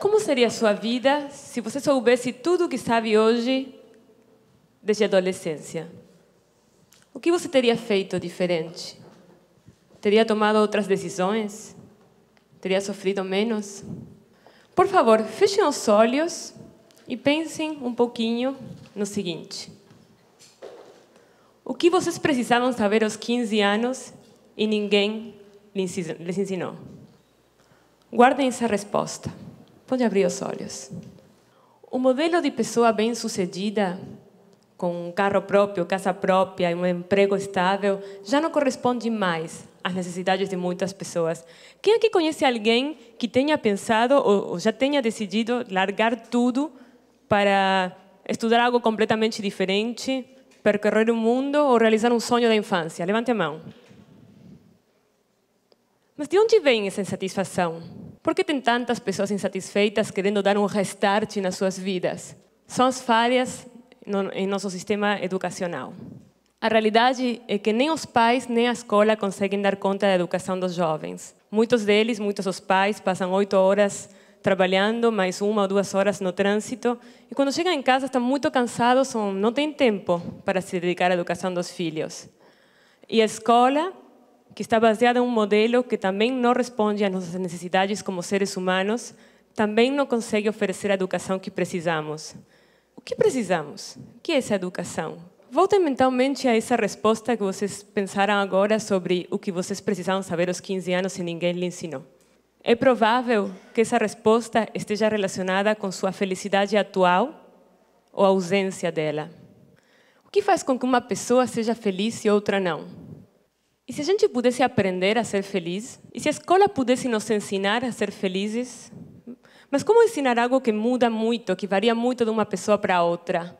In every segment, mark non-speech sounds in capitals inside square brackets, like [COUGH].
Como seria a sua vida se você soubesse tudo o que sabe hoje desde a adolescência? O que você teria feito diferente? Teria tomado outras decisões? Teria sofrido menos? Por favor, fechem os olhos e pensem um pouquinho no seguinte. O que vocês precisavam saber aos 15 anos e ninguém lhes ensinou? Guardem essa resposta. Pode abrir os olhos. O modelo de pessoa bem-sucedida, com um carro próprio, casa própria e um emprego estável, já não corresponde mais as necessidades de muitas pessoas. Quem aqui conhece alguém que tenha pensado ou já tenha decidido largar tudo para estudar algo completamente diferente, percorrer o mundo ou realizar um sonho da infância? Levante a mão. Mas de onde vem essa insatisfação? Por que tem tantas pessoas insatisfeitas querendo dar um restart nas suas vidas? São as falhas em nosso sistema educacional. A realidade é que nem os pais nem a escola conseguem dar conta da educação dos jovens. Muitos deles, muitos dos pais, passam oito horas trabalhando, mais uma ou duas horas no trânsito, e quando chegam em casa estão muito cansados ou não têm tempo para se dedicar à educação dos filhos. E a escola, que está baseada em um modelo que também não responde às nossas necessidades como seres humanos, também não consegue oferecer a educação que precisamos. O que precisamos? O que é essa educação? Voltem mentalmente a essa resposta que vocês pensaram agora sobre o que vocês precisavam saber aos 15 anos e ninguém lhe ensinou. É provável que essa resposta esteja relacionada com sua felicidade atual ou ausência dela. O que faz com que uma pessoa seja feliz e outra não? E se a gente pudesse aprender a ser feliz? E se a escola pudesse nos ensinar a ser felizes? Mas como ensinar algo que muda muito, que varia muito de uma pessoa para outra?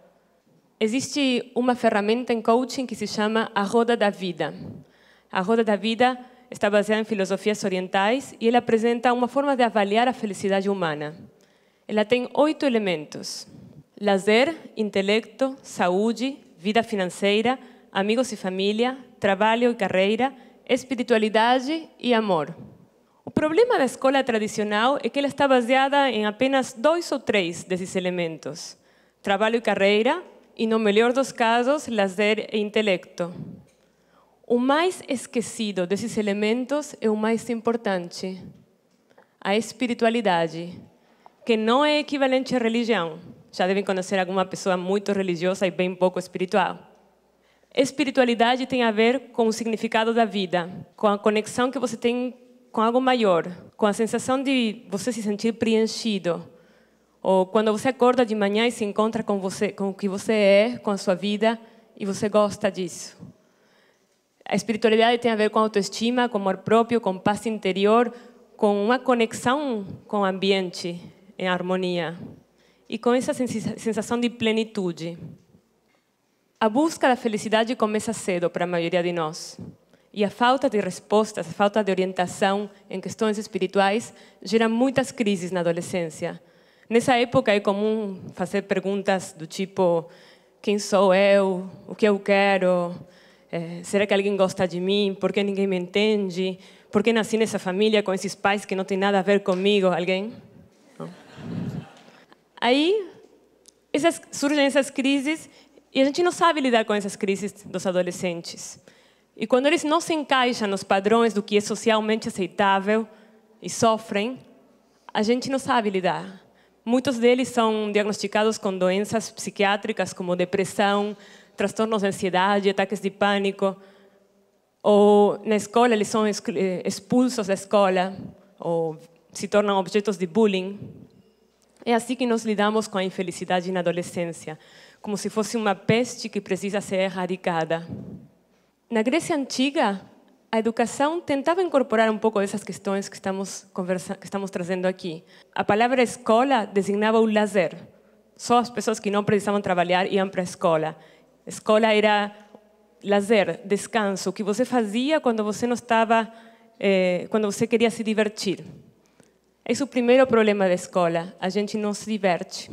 Existe uma ferramenta em coaching que se chama a roda da vida. A roda da vida está baseada em filosofias orientais e ela apresenta uma forma de avaliar a felicidade humana. Ela tem oito elementos: lazer, intelecto, saúde, vida financeira, amigos e família, trabalho e carreira, espiritualidade e amor. O problema da escola tradicional é que ela está baseada em apenas dois ou três desses elementos: trabalho e carreira, e, no melhor dos casos, lazer e intelecto. O mais esquecido desses elementos é o mais importante, a espiritualidade, que não é equivalente à religião. Já devem conhecer alguma pessoa muito religiosa e bem pouco espiritual. Espiritualidade tem a ver com o significado da vida, com a conexão que você tem com algo maior, com a sensação de você se sentir preenchido, ou quando você acorda de manhã e se encontra com você, com o que você é, com a sua vida e você gosta disso. A espiritualidade tem a ver com autoestima, com amor próprio, com paz interior, com uma conexão com o ambiente em harmonia e com essa sensação de plenitude. A busca da felicidade começa cedo para a maioria de nós. E a falta de respostas, a falta de orientação em questões espirituais gera muitas crises na adolescência Nessa época é comum fazer perguntas do tipo: quem sou eu? O que eu quero? É, será que alguém gosta de mim? Por que ninguém me entende? Por que nasci nessa família com esses pais que não tem nada a ver comigo? Alguém? Não. Aí essas, surgem essas crises e a gente não sabe lidar com essas crises dos adolescentes. E quando eles não se encaixam nos padrões do que é socialmente aceitável e sofrem, a gente não sabe lidar. Muitos deles são diagnosticados com doenças psiquiátricas como depressão, transtornos de ansiedade, ataques de pânico. Ou na escola, eles são eh, expulsos da escola ou se tornam objetos de bullying. É assim que nós lidamos com a infelicidade na adolescência, como se fosse uma peste que precisa ser erradicada. Na Grécia Antiga, a educação tentava incorporar um pouco dessas questões que estamos, conversa que estamos trazendo aqui. A palavra escola designava o lazer. Só as pessoas que não precisavam trabalhar iam para a escola. Escola era lazer, descanso, o que você fazia quando você não estava, eh, quando você queria se divertir. Esse é o primeiro problema da escola. A gente não se diverte.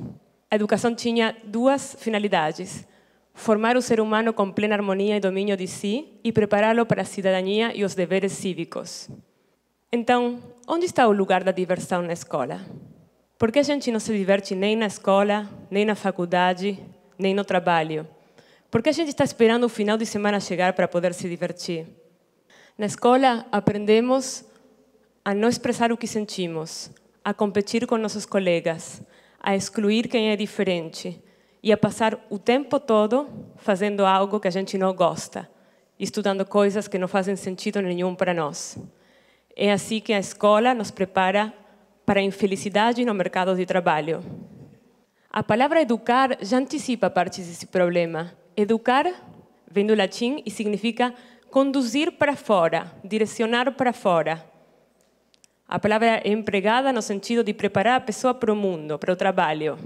A educação tinha duas finalidades formar o ser humano com plena harmonia e domínio de si e prepará-lo para a cidadania e os deveres cívicos. Então, onde está o lugar da diversão na escola? Por que a gente não se diverte nem na escola, nem na faculdade, nem no trabalho? Por que a gente está esperando o final de semana chegar para poder se divertir? Na escola, aprendemos a não expressar o que sentimos, a competir com nossos colegas, a excluir quem é diferente, e a passar o tempo todo fazendo algo que a gente não gosta, estudando coisas que não fazem sentido nenhum para nós. É assim que a escola nos prepara para a infelicidade no mercado de trabalho. A palavra educar já antecipa parte desse problema. Educar vem do latim e significa conduzir para fora, direcionar para fora. A palavra é empregada no sentido de preparar a pessoa para o mundo, para o trabalho.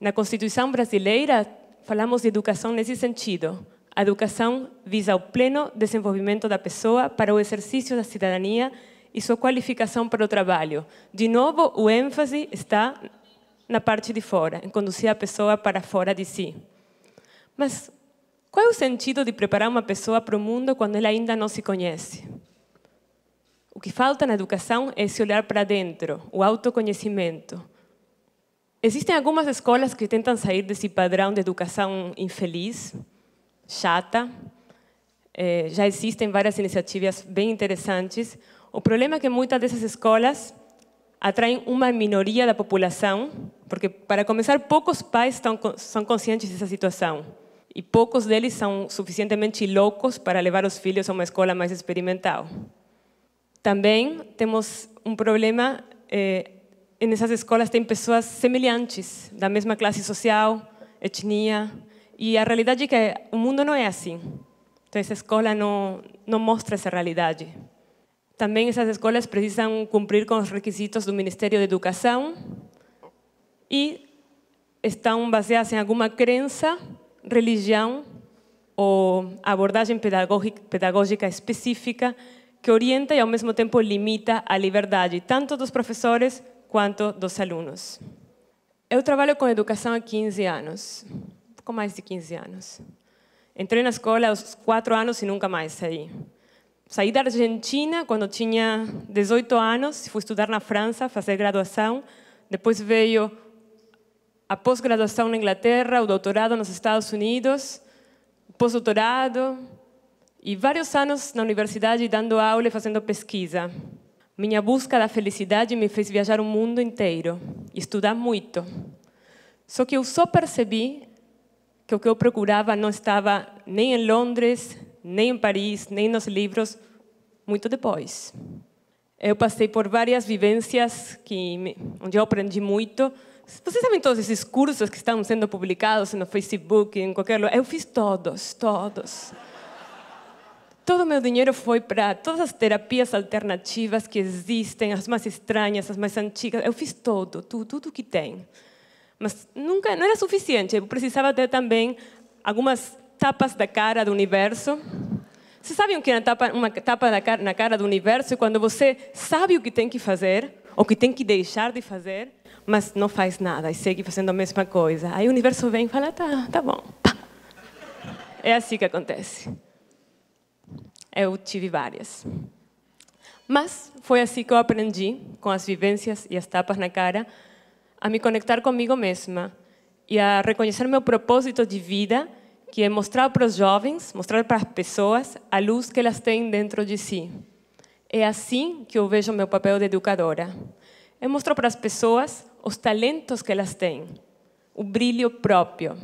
Na Constituição brasileira, falamos de educação nesse sentido. A educação visa o pleno desenvolvimento da pessoa para o exercício da cidadania e sua qualificação para o trabalho. De novo, o ênfase está na parte de fora, em conduzir a pessoa para fora de si. Mas qual é o sentido de preparar uma pessoa para o mundo quando ela ainda não se conhece? O que falta na educação é esse olhar para dentro, o autoconhecimento. Existem algumas escolas que tentam sair desse padrão de educação infeliz, chata. É, eh, já existem várias iniciativas bem interessantes. O problema é que muitas dessas escolas atraem uma minoria da população, porque, para começar, poucos pais estão, são conscientes dessa situação. E poucos deles são suficientemente loucos para levar os filhos a uma escola mais experimental. Também temos um problema. É, nessas escolas tem pessoas semelhantes, da mesma classe social, etnia, e a realidade é que o mundo não é assim. Então, essa escola não, não mostra essa realidade. Também essas escolas precisam cumprir com os requisitos do Ministério da Educação e estão baseadas em alguma crença, religião ou abordagem pedagógica específica que orienta e, ao mesmo tempo, limita a liberdade, tanto dos professores quanto dos alunos. Eu trabalho com educação há 15 anos, um pouco mais de 15 anos. Entrei na escola aos 4 anos e nunca mais saí. Saí da Argentina quando tinha 18 anos, fui estudar na França, fazer graduação. Depois veio a pós-graduação na Inglaterra, o doutorado nos Estados Unidos, pós-doutorado e vários anos na universidade dando aula e fazendo pesquisa. Minha busca da felicidade me fez viajar o mundo inteiro, estudar muito. Só que eu só percebi que o que eu procurava não estava nem em Londres, nem em Paris, nem nos livros, muito depois. Eu passei por várias vivências que, onde eu aprendi muito. Vocês sabem todos esses cursos que estão sendo publicados no Facebook, em qualquer lugar? Eu fiz todos, todos. Todo meu dinheiro foi para todas as terapias alternativas que existem, as mais estranhas, as mais antigas. Eu fiz tudo, tudo, tudo que tem. Mas nunca, não era suficiente. Eu precisava ter também algumas tapas da cara do universo. Vocês sabem o que é uma tapa, uma tapa na, cara, na cara do universo? É quando você sabe o que tem que fazer, ou que tem que deixar de fazer, mas não faz nada e segue fazendo a mesma coisa. Aí o universo vem e fala, tá, tá bom. [LAUGHS] É assim que acontece. Eu tive várias. Mas foi assim que eu aprendi, com as vivências e as tapas na cara, a me conectar comigo mesma e a reconhecer meu propósito de vida, que é mostrar para os jovens, mostrar para as pessoas a luz que elas têm dentro de si. É assim que eu vejo meu papel de educadora. Eu mostro para as pessoas os talentos que elas têm, o brilho próprio,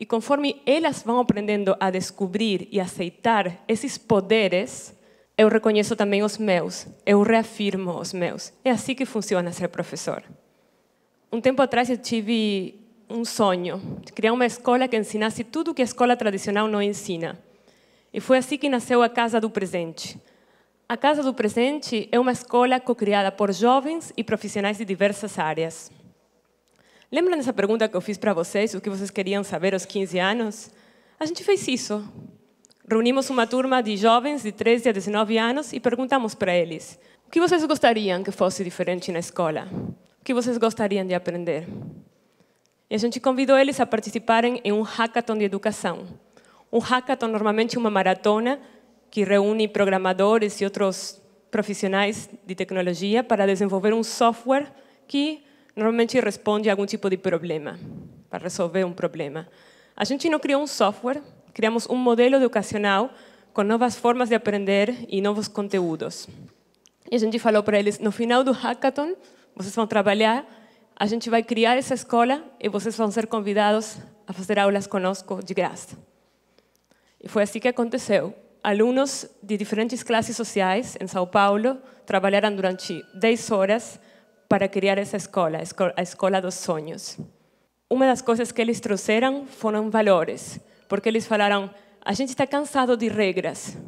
e conforme elas vão aprendendo a descobrir e aceitar esses poderes, eu reconheço também os meus, eu reafirmo os meus. É assim que funciona ser professor. Um tempo atrás eu tive um sonho, criar uma escola que ensinasse tudo que a escola tradicional não ensina. E foi assim que nasceu a Casa do Presente. A Casa do Presente é uma escola co-criada por jovens e profissionais de diversas áreas. Lembram dessa pergunta que eu fiz para vocês, o que vocês queriam saber aos 15 anos? A gente fez isso. Reunimos uma turma de jovens de 13 a 19 anos e perguntamos para eles: o que vocês gostariam que fosse diferente na escola? O que vocês gostariam de aprender? E a gente convidou eles a participarem em um hackathon de educação. Um hackathon normalmente uma maratona que reúne programadores e outros profissionais de tecnologia para desenvolver um software que normalmente responde a algum tipo de problema, para resolver um problema. A gente não criou um software, criamos um modelo educacional com novas formas de aprender e novos conteúdos. E a gente falou para eles, no final do hackathon, vocês vão trabalhar, a gente vai criar essa escola e vocês vão ser convidados a fazer aulas conosco de graça. E foi assim que aconteceu. Alunos de diferentes classes sociais em São Paulo trabalharam durante 10 horas para criar essa escola, a escola dos sonhos. Uma das coisas que eles trouxeram foram valores, porque eles falaram: a gente está cansado de regras.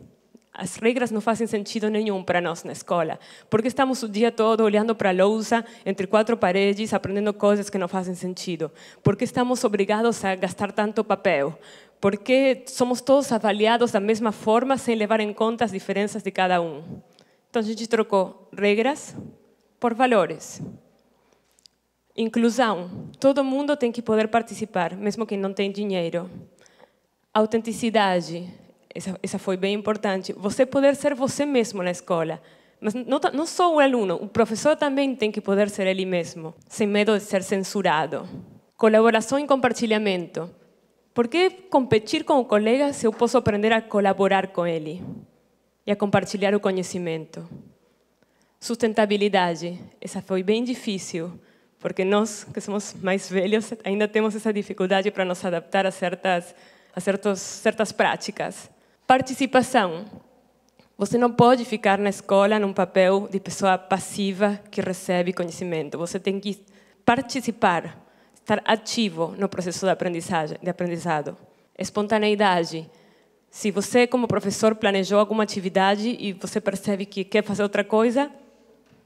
As regras não fazem sentido nenhum para nós na escola, porque estamos o dia todo olhando para a lousa, entre quatro paredes, aprendendo coisas que não fazem sentido. Porque estamos obrigados a gastar tanto papel? Porque somos todos avaliados da mesma forma, sem levar em conta as diferenças de cada um? Então a gente trocou regras por valores. Inclusão. Todo mundo tem que poder participar, mesmo quem não tem dinheiro. Autenticidade. Essa, essa foi bem importante. Você poder ser você mesmo na escola. Mas não, tá, não só o aluno, o professor também tem que poder ser ele mesmo, sem medo de ser censurado. Colaboração e compartilhamento. Por que competir com o colega se eu posso aprender a colaborar com ele e a compartilhar o conhecimento? sustentabilidade. Essa foi bem difícil, porque nós, que somos mais velhos, ainda temos essa dificuldade para nos adaptar a certas, a certos, certas práticas. Participação. Você não pode ficar na escola num papel de pessoa passiva que recebe conhecimento. Você tem que participar, estar ativo no processo de aprendizagem, de aprendizado. Espontaneidade. Se você, como professor, planejou alguma atividade e você percebe que quer fazer outra coisa,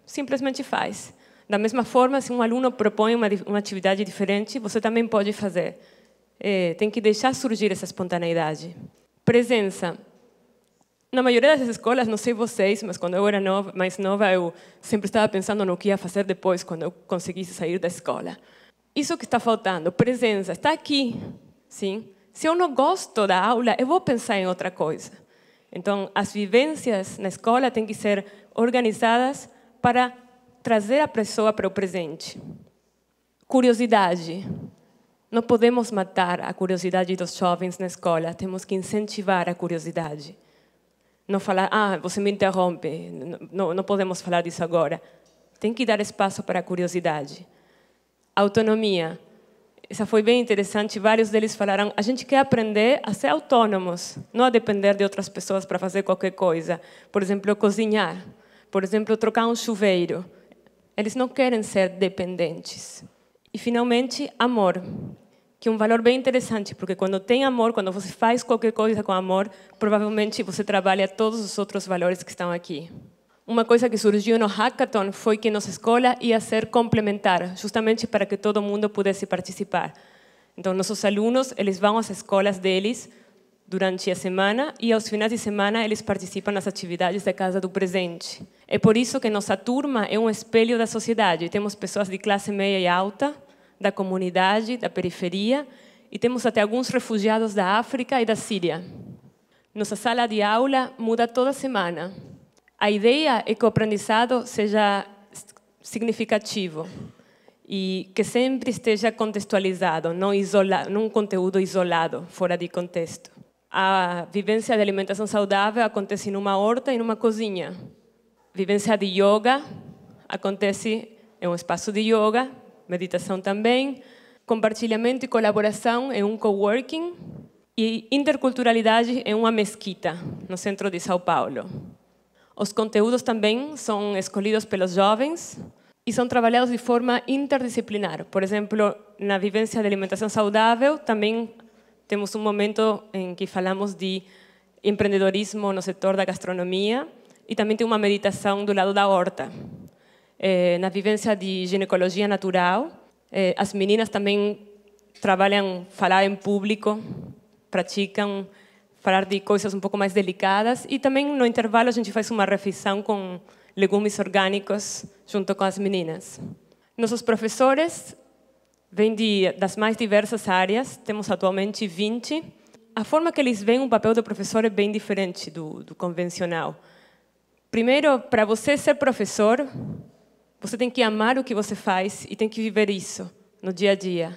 simplesmente faz. Da mesma forma, se um aluno propõe uma, uma atividade diferente, você também pode fazer. É, tem que deixar surgir essa espontaneidade. Presença. Na maioria das escolas, não sei vocês, mas quando eu era nova, mais nova, eu sempre estava pensando no que ia fazer depois, quando eu conseguisse sair da escola. Isso que está faltando, presença, está aqui. Sim? Se eu não gosto da aula, eu vou pensar em outra coisa. Então, as vivências na escola têm que ser organizadas para trazer a pessoa para o presente. Curiosidade. Não podemos matar a curiosidade dos jovens na escola, temos que incentivar a curiosidade. Não falar, ah, você me interrompe, não, não podemos falar disso agora. Tem que dar espaço para a curiosidade. Autonomia. Essa foi bem interessante, vários deles falaram, a gente quer aprender a ser autônomos, não a depender de outras pessoas para fazer qualquer coisa. Por exemplo, cozinhar por exemplo, trocar um chuveiro. Eles não querem ser dependentes. E, finalmente, amor, que é um valor bem interessante, porque quando tem amor, quando você faz qualquer coisa com amor, provavelmente você trabalha todos os outros valores que estão aqui. Uma coisa que surgiu no hackathon foi que nossa escola ia ser complementar, justamente para que todo mundo pudesse participar. Então, nossos alunos, eles vão às escolas deles durante a semana e aos finais de semana eles participam nas atividades da Casa do Presente. É por isso que nossa turma é um espelho da sociedade. Temos pessoas de classe média e alta, da comunidade, da periferia, e temos até alguns refugiados da África e da Síria. Nossa sala de aula muda toda semana. A ideia é que o aprendizado seja significativo e que sempre esteja contextualizado, não, isolado, não um conteúdo isolado, fora de contexto. A vivência de alimentação saudável acontece numa horta e numa cozinha, vivência de yoga acontece em um espaço de yoga, meditação também, compartilhamento e colaboração em um coworking e interculturalidade em uma mesquita no centro de São Paulo. Os conteúdos também são escolhidos pelos jovens e são trabalhados de forma interdisciplinar. Por exemplo, na vivência de alimentação saudável, também temos um momento em que falamos de empreendedorismo no setor da gastronomia e também tem uma meditação do lado da horta. É, na vivência de ginecologia natural, é, as meninas também trabalham falar em público, praticam falar de coisas um pouco mais delicadas e também no intervalo a gente faz uma refeição com legumes orgânicos junto com as meninas. Nossos professores vêm de, das mais diversas áreas, temos atualmente 20. A forma que eles veem o papel do professor é bem diferente do, do convencional. Primeiro, para você ser professor, você tem que amar o que você faz e tem que viver isso no dia a dia.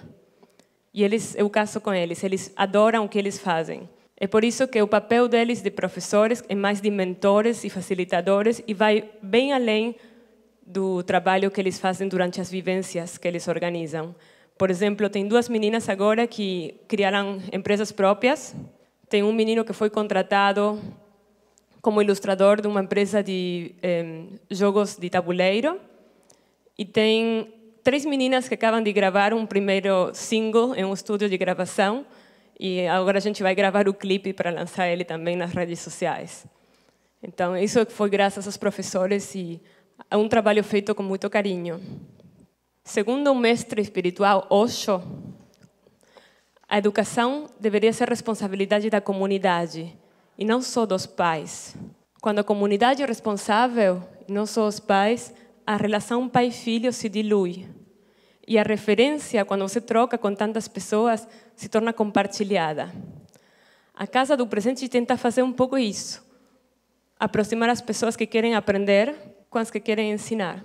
E eles, eu caso com eles, eles adoram o que eles fazem. É por isso que o papel deles de professores é mais de mentores e facilitadores e vai bem além do trabalho que eles fazem durante as vivências que eles organizam. Por exemplo, tem duas meninas agora que criaram empresas próprias. Tem um menino que foi contratado como ilustrador de uma empresa de eh, jogos de tabuleiro. E tem três meninas que acabam de gravar um primeiro single em um estúdio de gravação. E agora a gente vai gravar o clipe para lançar ele também nas redes sociais. Então, isso foi graças aos professores e a um trabalho feito com muito carinho. Segundo o mestre espiritual Osho, a educação deveria ser responsabilidade da comunidade e não só dos pais. Quando a comunidade é responsável, não só os pais, a relação pai-filho se dilui. E a referência, quando você troca com tantas pessoas, se torna compartilhada. A Casa do Presente tenta fazer um pouco isso. Aproximar as pessoas que querem aprender com as que querem ensinar.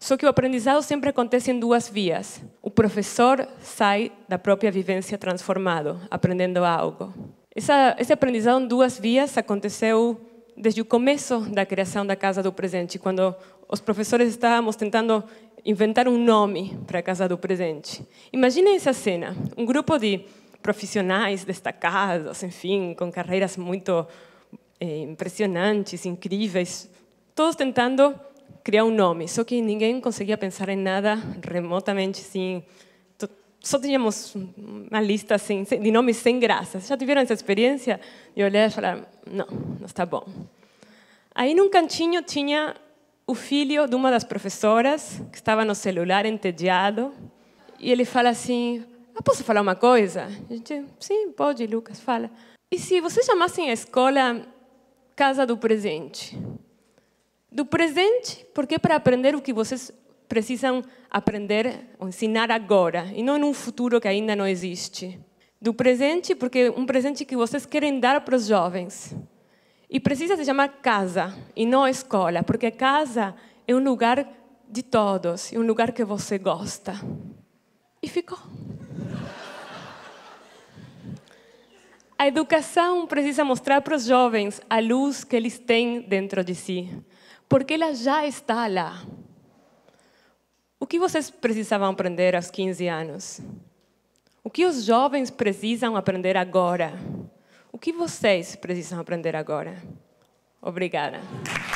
Só que o aprendizado sempre acontece em duas vias. O professor sai da própria vivência transformado, aprendendo algo. Essa, esse aprendizado em duas vias aconteceu desde o começo da criação da Casa do Presente, quando os professores estávamos tentando inventar um nome para a Casa do Presente. Imaginem essa cena, um grupo de profissionais destacados, enfim, com carreiras muito eh, impressionantes, incríveis, todos tentando criar um nome, só que ninguém conseguia pensar em nada remotamente assim só tínhamos uma lista assim, de nomes sem graça. já tiveram essa experiência? E eu olhei e falei, não, não está bom. Aí, num cantinho, tinha o filho de uma das professoras, que estava no celular, entediado, e ele fala assim, ah, posso falar uma coisa? A gente, sim, pode, Lucas, fala. E se vocês chamassem a escola Casa do Presente? Do presente, porque é para aprender o que vocês precisam aprender ou ensinar agora, e não num futuro que ainda não existe. Do presente, porque é um presente que vocês querem dar para os jovens. E precisa se chamar casa, e não escola, porque casa é um lugar de todos, é um lugar que você gosta. E ficou. A educação precisa mostrar para os jovens a luz que eles têm dentro de si, porque ela já está lá. O que vocês precisavam aprender aos 15 anos? O que os jovens precisam aprender agora? O que vocês precisam aprender agora? Obrigada.